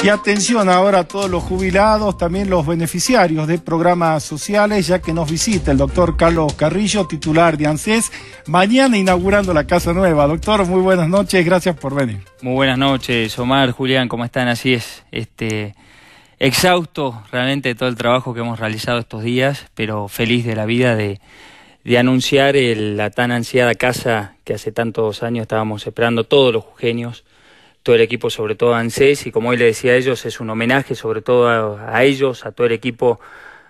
Y atención ahora a todos los jubilados, también los beneficiarios de programas sociales, ya que nos visita el doctor Carlos Carrillo, titular de ANSES, mañana inaugurando la Casa Nueva. Doctor, muy buenas noches, gracias por venir. Muy buenas noches, Omar, Julián, ¿cómo están? Así es, este, exhausto realmente de todo el trabajo que hemos realizado estos días, pero feliz de la vida de, de anunciar la tan ansiada casa que hace tantos años estábamos esperando todos los jujeños todo el equipo, sobre todo ANSES, y como hoy le decía a ellos, es un homenaje sobre todo a, ellos, a todo el equipo,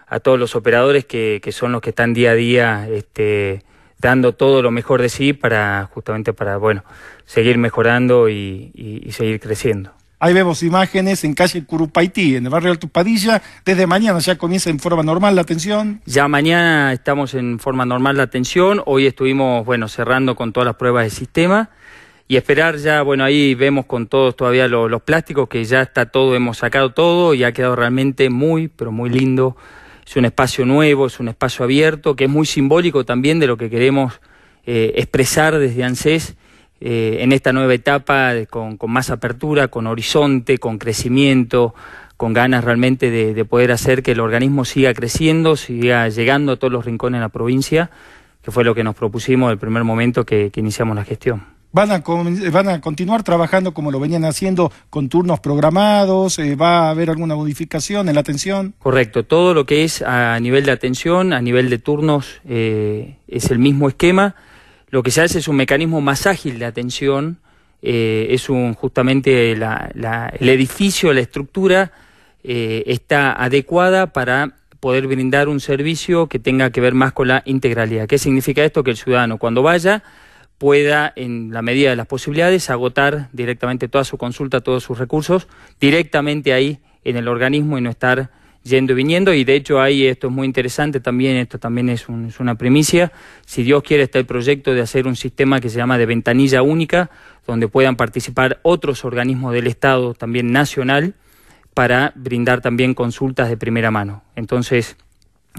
a todos los operadores que, que, son los que están día a día este, dando todo lo mejor de sí para justamente para, bueno, seguir mejorando y, y, seguir creciendo. Ahí vemos imágenes en calle Curupaití, en el barrio Alto Padilla. Desde mañana ya comienza en forma normal la atención. Ya mañana estamos en forma normal la atención. Hoy estuvimos, bueno, cerrando con todas las pruebas del sistema y esperar ya, bueno, ahí vemos con todos todavía los, plásticos, que ya está todo, hemos sacado todo y ha quedado realmente muy, pero muy lindo. Es un espacio nuevo, es un espacio abierto, que es muy simbólico también de lo que queremos eh, expresar desde ANSES eh, en esta nueva etapa, con, más apertura, con horizonte, con crecimiento, con ganas realmente de, poder hacer que el organismo siga creciendo, siga llegando a todos los rincones de la provincia, que fue lo que nos propusimos el primer momento que iniciamos la gestión. Van a, eh, a continuar trabajando como lo venían haciendo con turnos programados, eh, va a haber alguna modificación en la atención. Correcto, todo lo que es a nivel de atención, a nivel de turnos, eh, es el mismo esquema. Lo que se hace es un mecanismo más ágil de atención, es un justamente la, el edificio, la estructura está adecuada para poder brindar un servicio que tenga que ver más con la integralidad. ¿Qué significa esto? Que el ciudadano cuando vaya pueda, en la medida de las posibilidades, agotar directamente toda su consulta, todos sus recursos, directamente ahí en el organismo y no estar yendo y viniendo. Y de hecho ahí esto es muy interesante también, esto también es, una primicia. Si Dios quiere, está el proyecto de hacer un sistema que se llama de ventanilla única, donde puedan participar otros organismos del Estado, también nacional, para brindar también consultas de primera mano. Entonces,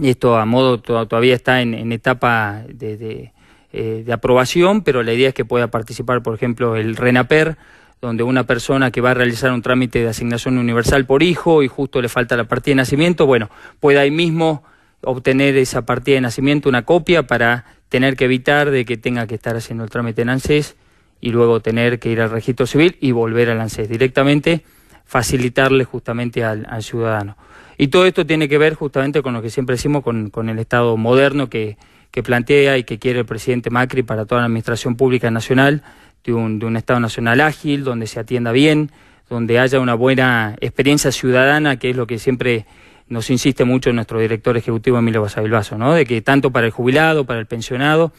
esto a modo todavía está en, etapa de eh, de aprobación, pero la idea es que pueda participar, por ejemplo, el RENAPER, donde una persona que va a realizar un trámite de asignación universal por hijo y justo le falta la partida de nacimiento, bueno, puede ahí mismo obtener esa partida de nacimiento, una copia, para tener que evitar de que tenga que estar haciendo el trámite en ANSES y luego tener que ir al registro civil y volver al ANSES directamente, facilitarle justamente al, ciudadano. Y todo esto tiene que ver justamente con lo que siempre decimos, con el Estado moderno que, plantea y que quiere el presidente Macri para toda la administración pública nacional, de un, de un Estado nacional ágil, donde se atienda bien, donde haya una buena experiencia ciudadana, que es lo que siempre nos insiste mucho nuestro director ejecutivo Emilio Basavilbaso, ¿no? De que tanto para el jubilado, para el pensionado,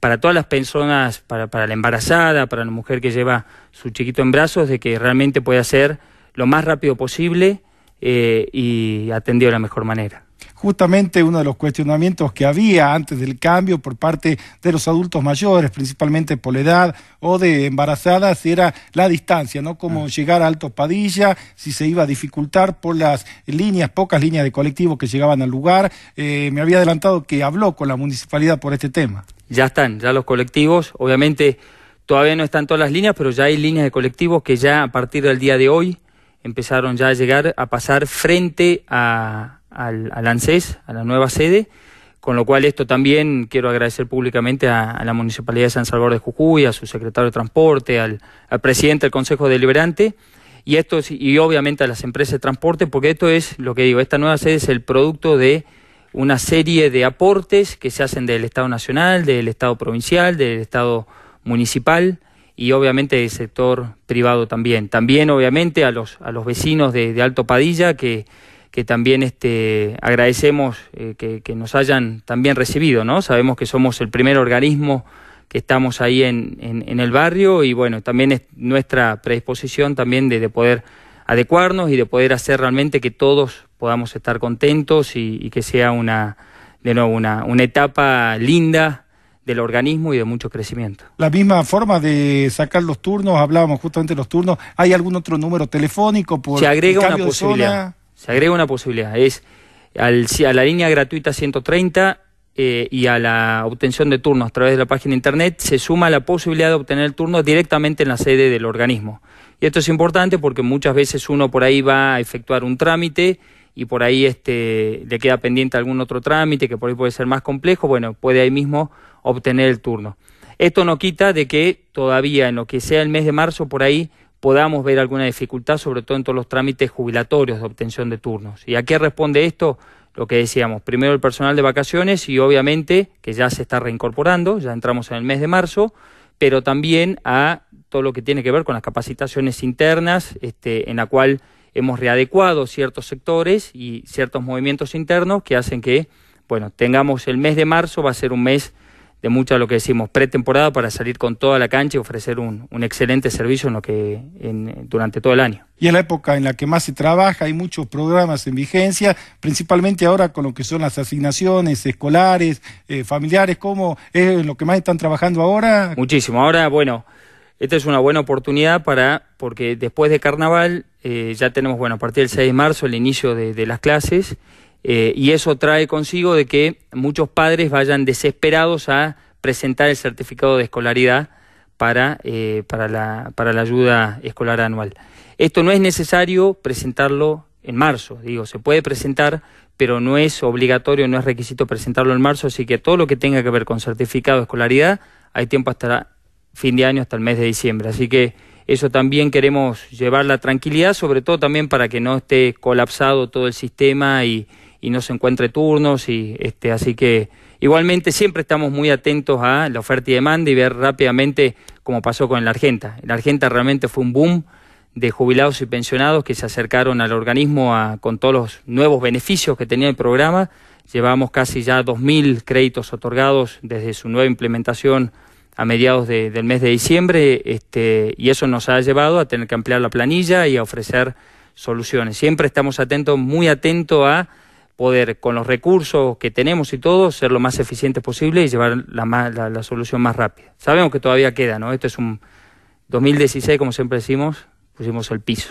para todas las personas, para, la embarazada, para la mujer que lleva su chiquito en brazos, de que realmente puede ser lo más rápido posible eh, y atendido de la mejor manera justamente uno de los cuestionamientos que había antes del cambio por parte de los adultos mayores, principalmente por la edad o de embarazadas, era la distancia, ¿no? como ah. llegar a Alto Padilla, si se iba a dificultar por las líneas, pocas líneas de colectivos que llegaban al lugar. Eh, me había adelantado que habló con la municipalidad por este tema. Ya están, ya los colectivos, obviamente todavía no están todas las líneas, pero ya hay líneas de colectivos que ya a partir del día de hoy empezaron ya a llegar a pasar frente a, al, ANSES, a la nueva sede, con lo cual esto también quiero agradecer públicamente a, la Municipalidad de San Salvador de Jujuy, a su secretario de Transporte, al, al, presidente del Consejo Deliberante y esto y obviamente a las empresas de transporte, porque esto es lo que digo, esta nueva sede es el producto de una serie de aportes que se hacen del Estado Nacional, del Estado Provincial, del Estado Municipal y obviamente del sector privado también. También obviamente a los, a los vecinos de Alto Padilla que que también este, agradecemos eh, que, nos hayan también recibido, ¿no? Sabemos que somos el primer organismo que estamos ahí en, el barrio y bueno, también es nuestra predisposición también de, poder adecuarnos y de poder hacer realmente que todos podamos estar contentos y, que sea una, de nuevo, una, etapa linda del organismo y de mucho crecimiento. La misma forma de sacar los turnos, hablábamos justamente de los turnos, ¿hay algún otro número telefónico? Por Se agrega una posibilidad se agrega una posibilidad, es a la línea gratuita 130 eh, y a la obtención de turnos a través de la página de internet se suma la posibilidad de obtener el turno directamente en la sede del organismo. Y esto es importante porque muchas veces uno por ahí va a efectuar un trámite y por ahí este, le queda pendiente algún otro trámite que por ahí puede ser más complejo, bueno, puede ahí mismo obtener el turno. Esto no quita de que todavía en lo que sea el mes de marzo por ahí podamos ver alguna dificultad, sobre todo en todos los trámites jubilatorios de obtención de turnos. ¿Y a qué responde esto? Lo que decíamos, primero el personal de vacaciones y obviamente que ya se está reincorporando, ya entramos en el mes de marzo, pero también a todo lo que tiene que ver con las capacitaciones internas, este, en la cual hemos readecuado ciertos sectores y ciertos movimientos internos que hacen que, bueno, tengamos el mes de marzo, va a ser un mes de mucho lo que decimos pretemporada para salir con toda la cancha y ofrecer un, excelente servicio en lo que en, durante todo el año. Y en la época en la que más se trabaja, hay muchos programas en vigencia, principalmente ahora con lo que son las asignaciones escolares, eh, familiares, ¿cómo es lo que más están trabajando ahora? Muchísimo, ahora bueno, esta es una buena oportunidad para, porque después de carnaval eh, ya tenemos, bueno, a partir del 6 de marzo el inicio de, de las clases eh, y eso trae consigo de que muchos padres vayan desesperados a presentar el certificado de escolaridad para, eh, para, la, para la ayuda escolar anual. Esto no es necesario presentarlo en marzo, digo, se puede presentar, pero no es obligatorio, no es requisito presentarlo en marzo, así que todo lo que tenga que ver con certificado de escolaridad, hay tiempo hasta fin de año, hasta el mes de diciembre. Así que eso también queremos llevar la tranquilidad, sobre todo también para que no esté colapsado todo el sistema y, y no se encuentre turnos y este así que igualmente siempre estamos muy atentos a la oferta y demanda y ver rápidamente cómo pasó con la Argenta. El Argenta realmente fue un boom de jubilados y pensionados que se acercaron al organismo con todos los nuevos beneficios que tenía el programa. Llevamos casi ya 2.000 créditos otorgados desde su nueva implementación a mediados del mes de diciembre este, y eso nos ha llevado a tener que ampliar la planilla y a ofrecer soluciones. Siempre estamos atentos, muy atentos a poder, con los recursos que tenemos y todo, ser lo más eficiente posible y llevar la, solución más rápida. Sabemos que todavía queda, ¿no? Esto es un 2016, como siempre decimos, pusimos el piso,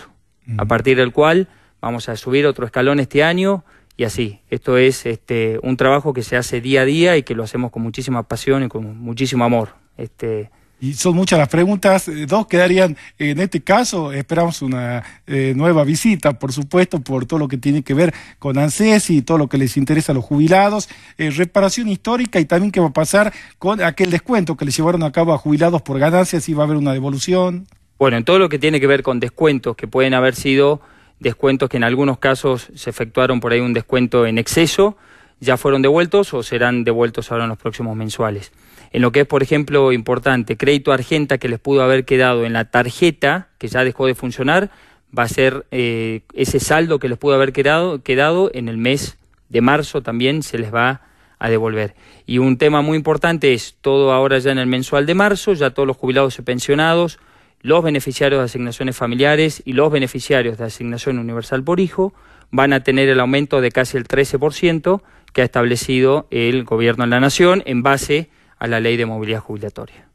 a partir del cual vamos a subir otro escalón este año y así. Esto es este, un trabajo que se hace día a día y que lo hacemos con muchísima pasión y con muchísimo amor. Este, y son muchas las preguntas. Eh, dos quedarían en este caso. Esperamos una eh, nueva visita, por supuesto, por todo lo que tiene que ver con ANSES y todo lo que les interesa a los jubilados. Eh, reparación histórica y también qué va a pasar con aquel descuento que les llevaron a cabo a jubilados por ganancias y va a haber una devolución. Bueno, en todo lo que tiene que ver con descuentos que pueden haber sido descuentos que en algunos casos se efectuaron por ahí un descuento en exceso, ya fueron devueltos o serán devueltos ahora en los próximos mensuales en lo que es, por ejemplo, importante, crédito Argenta que les pudo haber quedado en la tarjeta, que ya dejó de funcionar, va a ser eh, ese saldo que les pudo haber quedado, quedado en el mes de marzo también se les va a devolver. Y un tema muy importante es todo ahora ya en el mensual de marzo, ya todos los jubilados y pensionados, los beneficiarios de asignaciones familiares y los beneficiarios de asignación universal por hijo van a tener el aumento de casi el 13% que ha establecido el gobierno de la nación en base a la ley de movilidad jubilatoria.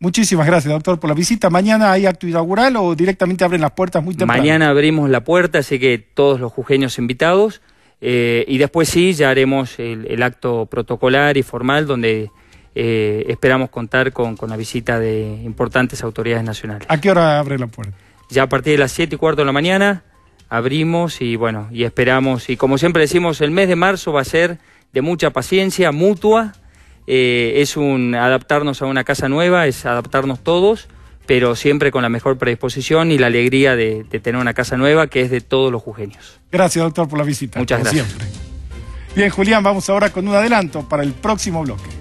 Muchísimas gracias, doctor, por la visita. ¿Mañana hay acto inaugural o directamente abren las puertas muy temprano? Mañana abrimos la puerta, así que todos los jujeños invitados. Eh, y después sí, ya haremos el, acto protocolar y formal donde eh, esperamos contar con, la visita de importantes autoridades nacionales. ¿A qué hora abre la puerta? Ya a partir de las 7 y cuarto de la mañana abrimos y bueno, y esperamos. Y como siempre decimos, el mes de marzo va a ser de mucha paciencia mutua eh, es un adaptarnos a una casa nueva, es adaptarnos todos, pero siempre con la mejor predisposición y la alegría de, tener una casa nueva que es de todos los jujeños. Gracias, doctor, por la visita. Muchas gracias. Bien, Julián, vamos ahora con un adelanto para el próximo bloque.